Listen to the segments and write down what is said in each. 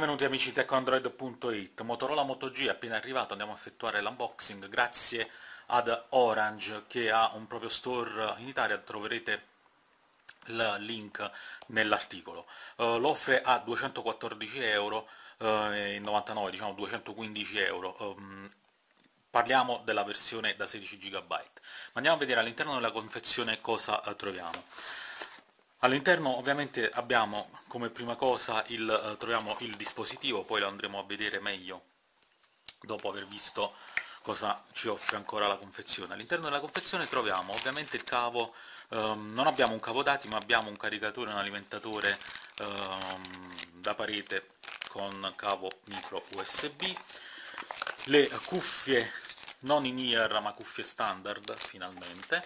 benvenuti amici techandroid.it Motorola Moto G è appena arrivato, andiamo a effettuare l'unboxing grazie ad Orange che ha un proprio store in Italia, troverete il link nell'articolo. Uh, lo offre a 214 euro, uh, eh, 99, diciamo 215 euro. Um, parliamo della versione da 16 GB. Ma andiamo a vedere all'interno della confezione cosa eh, troviamo. All'interno ovviamente abbiamo come prima cosa il, eh, troviamo il dispositivo, poi lo andremo a vedere meglio dopo aver visto cosa ci offre ancora la confezione. All'interno della confezione troviamo ovviamente il cavo, ehm, non abbiamo un cavo dati ma abbiamo un caricatore, un alimentatore ehm, da parete con cavo micro USB, le cuffie non in ear ma cuffie standard finalmente,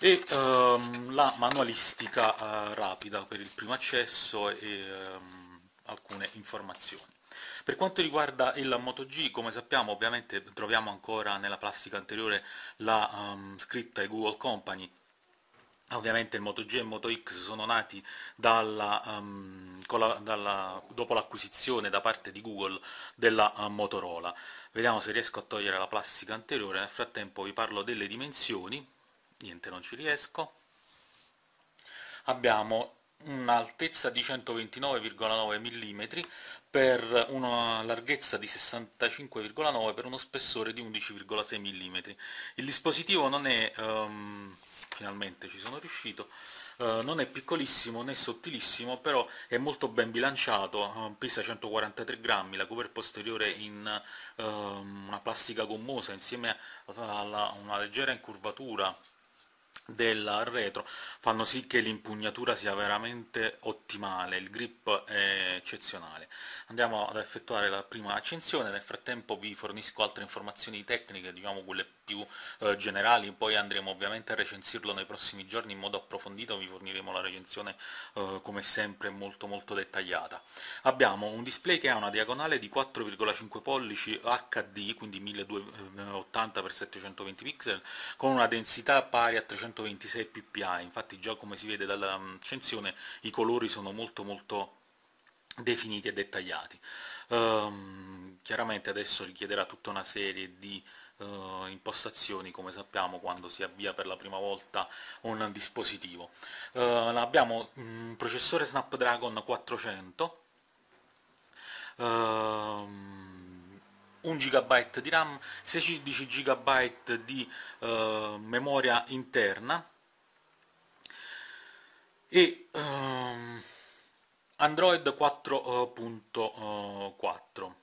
e ehm, la manualistica eh, rapida per il primo accesso e ehm, alcune informazioni. Per quanto riguarda il MotoG, come sappiamo ovviamente troviamo ancora nella plastica anteriore la um, scritta Google Company, Ovviamente il Moto G e il Moto X sono nati dalla, um, la, dalla, dopo l'acquisizione da parte di Google della uh, Motorola. Vediamo se riesco a togliere la plastica anteriore, nel frattempo vi parlo delle dimensioni, niente non ci riesco abbiamo un'altezza di 129,9 mm per una larghezza di 65,9 per uno spessore di 11,6 mm il dispositivo non è um, finalmente ci sono riuscito Uh, non è piccolissimo né sottilissimo, però è molto ben bilanciato, uh, pesa 143 grammi, la cover posteriore in uh, una plastica gommosa insieme a una leggera incurvatura del retro fanno sì che l'impugnatura sia veramente ottimale, il grip è eccezionale. Andiamo ad effettuare la prima accensione, nel frattempo vi fornisco altre informazioni tecniche, diciamo quelle più eh, generali, poi andremo ovviamente a recensirlo nei prossimi giorni in modo approfondito, vi forniremo la recensione eh, come sempre molto molto dettagliata. Abbiamo un display che ha una diagonale di 4,5 pollici HD, quindi 1280x720 pixel, con una densità pari a 300 126 ppi, infatti già come si vede dall'accensione mm, i colori sono molto molto definiti e dettagliati. Um, chiaramente adesso richiederà tutta una serie di uh, impostazioni, come sappiamo, quando si avvia per la prima volta un dispositivo. Uh, abbiamo un mm, processore Snapdragon 400, um, ehm, 1 GB di RAM, 16 GB di eh, memoria interna e ehm, Android 4.4.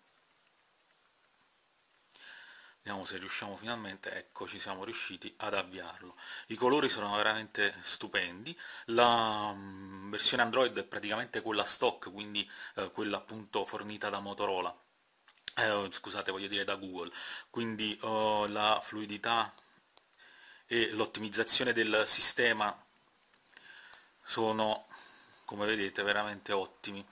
Vediamo se riusciamo finalmente, ecco ci siamo riusciti ad avviarlo. I colori sono veramente stupendi, la mh, mm, versione Android è praticamente quella stock, quindi eh, quella appunto fornita da Motorola eh, oh, scusate voglio dire da Google, quindi oh, la fluidità e l'ottimizzazione del sistema sono come vedete veramente ottimi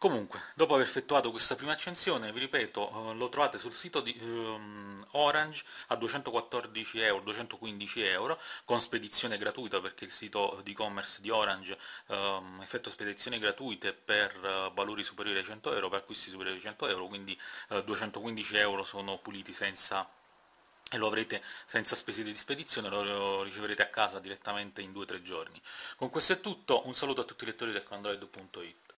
Comunque, dopo aver effettuato questa prima accensione, vi ripeto, eh, lo trovate sul sito di ehm, Orange a 214 euro, 215 euro, con spedizione gratuita perché il sito di e-commerce di Orange ehm, effettua spedizioni gratuite per eh, valori superiori ai 100 euro, per acquisti superiori ai 100 euro, quindi 215 eh, euro sono puliti senza e lo avrete senza spese di spedizione, lo riceverete a casa direttamente in 2-3 giorni. Con questo è tutto, un saluto a tutti i lettori del Candroid.it.